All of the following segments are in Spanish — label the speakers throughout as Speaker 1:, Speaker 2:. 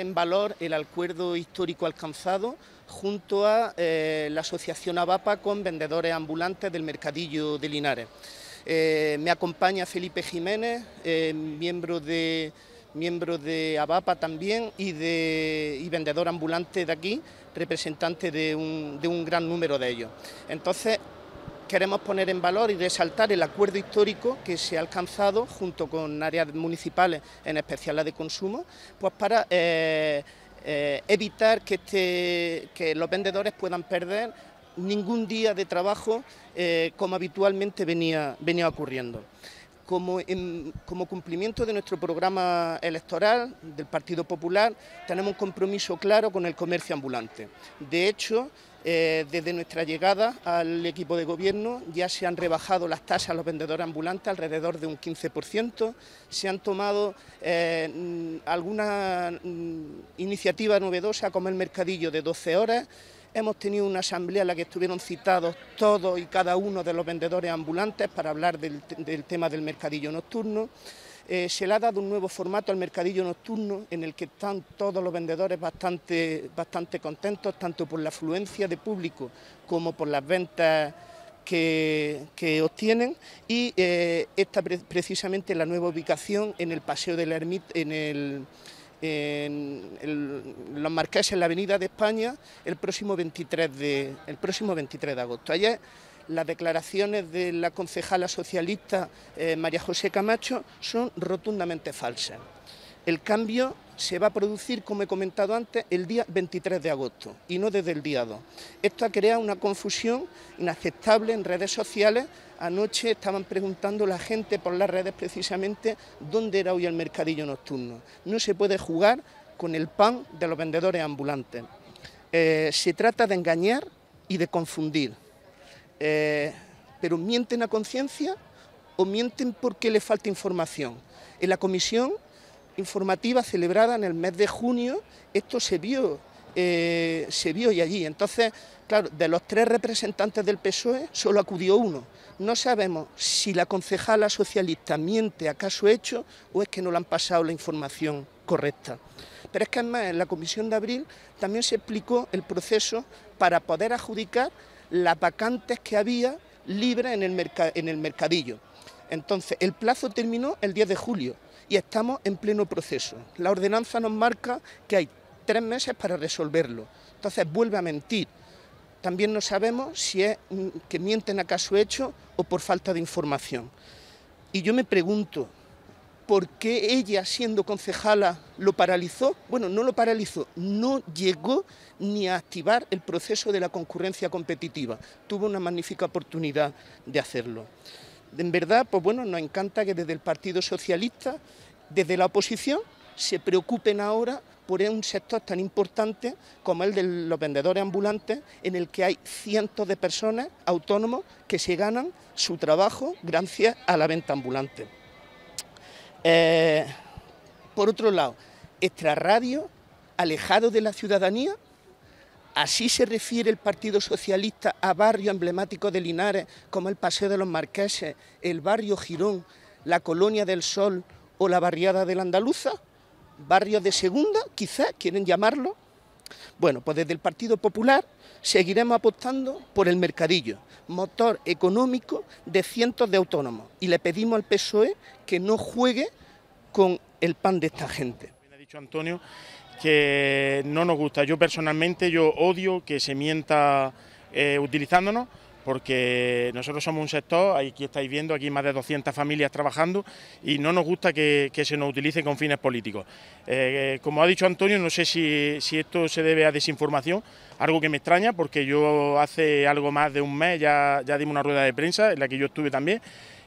Speaker 1: en valor el acuerdo histórico alcanzado junto a eh, la asociación ABAPA con vendedores ambulantes del mercadillo de Linares. Eh, me acompaña Felipe Jiménez, eh, miembro de miembro de ABAPA también y, de, vendedor ambulante de aquí, representante de un, de un, gran número de ellos. Entonces, queremos poner en valor y resaltar el acuerdo histórico que se ha alcanzado junto con áreas municipales, en especial la de consumo, pues para eh, eh, evitar este, que, los vendedores puedan perder ningún día de trabajo eh, como habitualmente venía, ocurriendo. Como, como, cumplimiento de nuestro programa electoral del Partido Popular, tenemos un compromiso claro con el comercio ambulante. De hecho, eh, desde nuestra llegada al equipo de gobierno ya se han rebajado las tasas a los vendedores ambulantes alrededor de un 15%, se han tomado eh, alguna mm, iniciativa novedosa como el mercadillo de 12 horas, hemos tenido una asamblea en la que estuvieron citados todos y cada uno de los vendedores ambulantes para hablar del tema del mercadillo nocturno. Eh, se le ha dado un nuevo formato al mercadillo nocturno en el que están todos los vendedores bastante, bastante contentos, tanto por la afluencia de público como por las ventas que, obtienen y eh, esta es precisamente la nueva ubicación en el Paseo de la Ermita, en los marqueses en la Avenida de España el próximo 23 de, el próximo 23 de agosto las declaraciones de la concejala socialista eh, María José Camacho son rotundamente falsas. El cambio se va a producir, como he comentado antes, el día 23 de agosto y no desde el día 2. Esto ha creado una confusión inaceptable en redes sociales. Anoche estaban preguntando la gente por las redes precisamente dónde era hoy el mercadillo nocturno. No se puede jugar con el pan de los vendedores ambulantes. Eh, se trata de engañar y de confundir. Eh, pero mienten a conciencia o mienten porque le falta información. En la comisión informativa celebrada en el mes de junio, esto se vio, eh, se vio y allí. Entonces, claro, de los tres representantes del PSOE solo acudió uno. No sabemos si la concejala socialista miente acaso hecho o es que no le han pasado la información correcta. Pero es que además en la comisión de abril también se explicó el proceso para poder adjudicar las vacantes que había libres en el, en el mercadillo. Entonces, el plazo terminó el 10 de julio y estamos en pleno proceso. La ordenanza nos marca que hay tres meses para resolverlo. Entonces, vuelve a mentir. También no sabemos si es mm, que mienten acaso hecho o por falta de información. Y yo me pregunto, ¿Por qué ella, siendo concejala, lo paralizó? Bueno, no lo paralizó, no llegó ni a activar el proceso de la concurrencia competitiva. Tuvo una magnífica oportunidad de hacerlo. En verdad, pues bueno, nos encanta que desde el Partido Socialista, desde la oposición, se preocupen ahora por un sector tan importante como el de los vendedores ambulantes, en el que hay cientos de personas autónomos que se ganan su trabajo gracias a la venta ambulante. Eh, por otro lado, extrarradio, alejado de la ciudadanía, así se refiere el Partido Socialista a barrio emblemático de Linares, como el Paseo de los Marqueses, el barrio Girón, la Colonia del Sol o la barriada de la Andaluza, barrios de segunda, quizás quieren llamarlo. Bueno, pues desde el Partido Popular seguiremos apostando por el mercadillo, motor económico de cientos de autónomos, y le pedimos al PSOE que no juegue con el pan de esta gente. ha
Speaker 2: dicho Antonio que no nos gusta. Yo personalmente yo odio que se mienta eh, utilizándonos porque nosotros somos un sector, aquí estáis viendo, aquí más de 200 familias trabajando y no nos gusta que, se nos utilice con fines políticos. Eh, eh, como ha dicho Antonio, no sé si, esto se debe a desinformación, algo que me extraña porque yo hace algo más de un mes ya, ya dimos una rueda de prensa en la que yo estuve también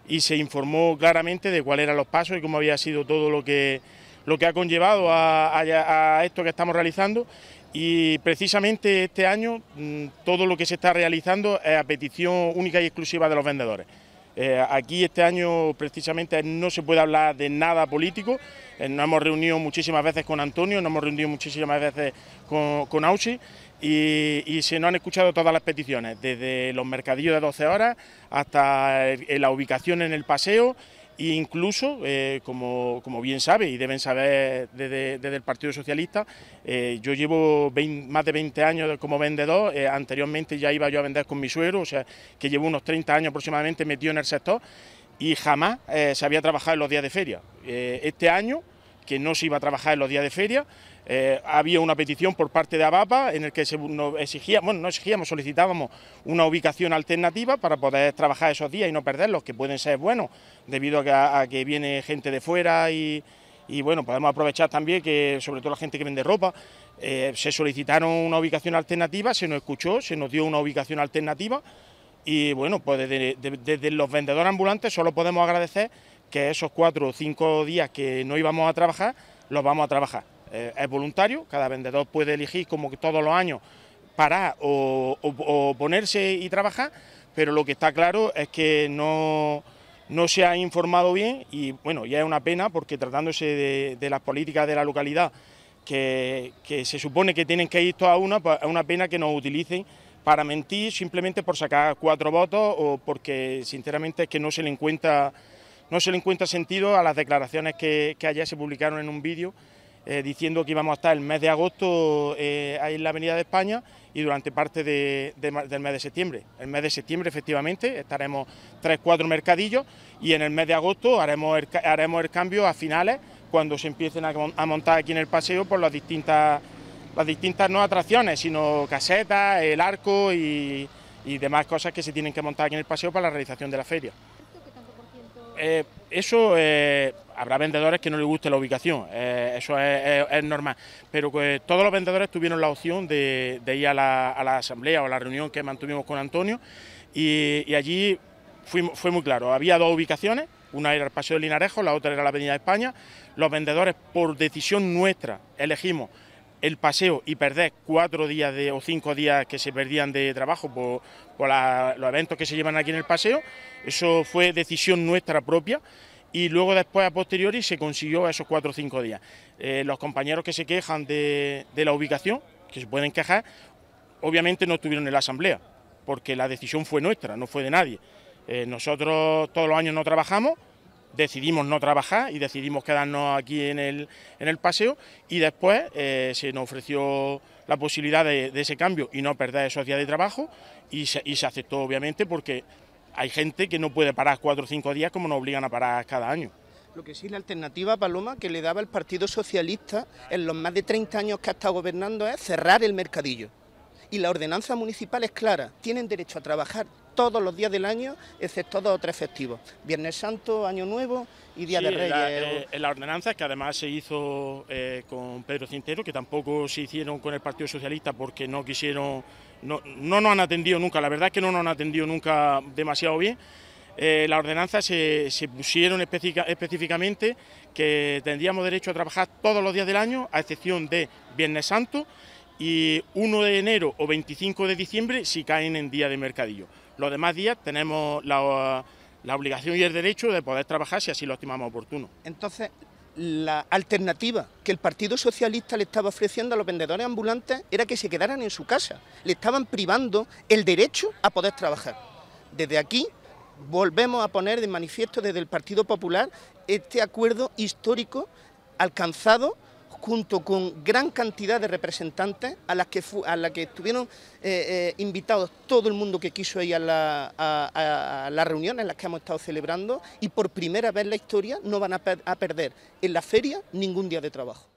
Speaker 2: y se informó claramente de cuáles eran los pasos y cómo había sido todo lo que lo que ha conllevado a, esto que estamos realizando y precisamente este año mm, todo lo que se está realizando es a petición única y exclusiva de los vendedores. Eh, aquí este año precisamente no se puede hablar de nada político. Eh, nos hemos reunido muchísimas veces con Antonio, nos hemos reunido muchísimas veces con, Ausi y, se nos han escuchado todas las peticiones, desde los mercadillos de 12 horas hasta la ubicación en el paseo e incluso, eh, como, bien sabe y deben saber desde, el Partido Socialista, eh, yo llevo más de 20 años como vendedor, eh, anteriormente ya iba yo a vender con mi suegro, o sea, que llevo unos 30 años aproximadamente metido en el sector y jamás se había trabajado en los días de feria. este año, que no se iba a trabajar en los días de feria, eh, había una petición por parte de ABAPA en el que nos exigíamos, bueno, no exigíamos, solicitábamos una ubicación alternativa para poder trabajar esos días y no perderlos, que pueden ser buenos, debido a que, viene gente de fuera y, bueno, podemos aprovechar también que, sobre todo la gente que vende ropa, eh, se solicitaron una ubicación alternativa, se nos escuchó, se nos dio una ubicación alternativa y bueno, pues desde, los vendedores ambulantes solo podemos agradecer que esos cuatro o cinco días que no íbamos a trabajar, los vamos a trabajar. Eh, es voluntario, cada vendedor puede elegir como todos los años parar o, ponerse y trabajar, pero lo que está claro es que no, se ha informado bien y bueno, ya es una pena porque tratándose de, las políticas de la localidad que, se supone que tienen que ir todas a una, pues es una pena que nos utilicen para mentir simplemente por sacar cuatro votos o porque sinceramente es que no se le encuentra, no se le encuentra sentido a las declaraciones que, que ayer se publicaron en un vídeo eh, diciendo que íbamos a estar el mes de agosto eh, ...ahí en la Avenida de España y durante parte del mes de septiembre. El mes de septiembre, efectivamente, estaremos tres, cuatro mercadillos y en el mes de agosto haremos el, haremos el cambio a finales, cuando se empiecen a, montar aquí en el paseo por las distintas, las distintas no atracciones, sino casetas, el arco y, demás cosas que se tienen que montar aquí en el paseo para la realización de la feria. Eh, eso eh, habrá vendedores que no les guste la ubicación, eh, eso es, normal, pero que todos los vendedores tuvieron la opción de, ir a la, asamblea o a la reunión que mantuvimos con Antonio y, allí fue, muy claro, había dos ubicaciones, una era el Paseo de Linarejo, la otra era la Avenida de España, los vendedores por decisión nuestra elegimos el paseo y perder cuatro días de, o cinco días que se perdían de trabajo por, por los eventos que se llevan aquí en el paseo. Eso fue decisión nuestra propia y luego después a posteriori se consiguió esos cuatro o cinco días. Eh, los compañeros que se quejan de, la ubicación, que se pueden quejar, obviamente no estuvieron en la asamblea, porque la decisión fue nuestra, no fue de nadie. Eh, nosotros todos los años no trabajamos, decidimos no trabajar y decidimos quedarnos aquí en el, en el paseo y después eh, se nos ofreció la posibilidad de, ese cambio y no perder esos días de trabajo y se, aceptó obviamente porque hay gente que no puede parar cuatro o cinco días como nos
Speaker 1: obligan a parar cada año. Lo que sí, la alternativa, Paloma, que le daba el Partido Socialista en los más de 30 años que ha estado gobernando es cerrar el mercadillo y la ordenanza municipal es clara, tienen derecho a trabajar todos los días del año, excepto dos o tres festivos, Viernes Santo, Año Nuevo y Día de Reyes. La, eh,
Speaker 2: la, ordenanza que además se hizo eh, con Pedro Cintero, que tampoco se hicieron con el Partido Socialista porque no quisieron, no, no nos han atendido nunca, la verdad es que no nos han atendido nunca demasiado bien. Eh, la ordenanza se, pusieron específicamente que tendríamos derecho a trabajar todos los días del año, a excepción de Viernes Santo y 1 de enero o 25 de diciembre si caen en día de mercadillo. Los demás días tenemos la, la obligación y el derecho
Speaker 1: de poder trabajar si así lo estimamos oportuno. Entonces, la alternativa que el Partido Socialista le estaba ofreciendo a los vendedores ambulantes era que se quedaran en su casa. Le estaban privando el derecho a poder trabajar. Desde aquí volvemos a poner de manifiesto desde el Partido Popular este acuerdo histórico alcanzado junto con gran cantidad de representantes a las que, a las que estuvieron eh, eh, invitados todo el mundo que quiso ir a, la, las reuniones en las que hemos estado celebrando y por primera vez en la historia no van a perder en la feria ningún día de trabajo.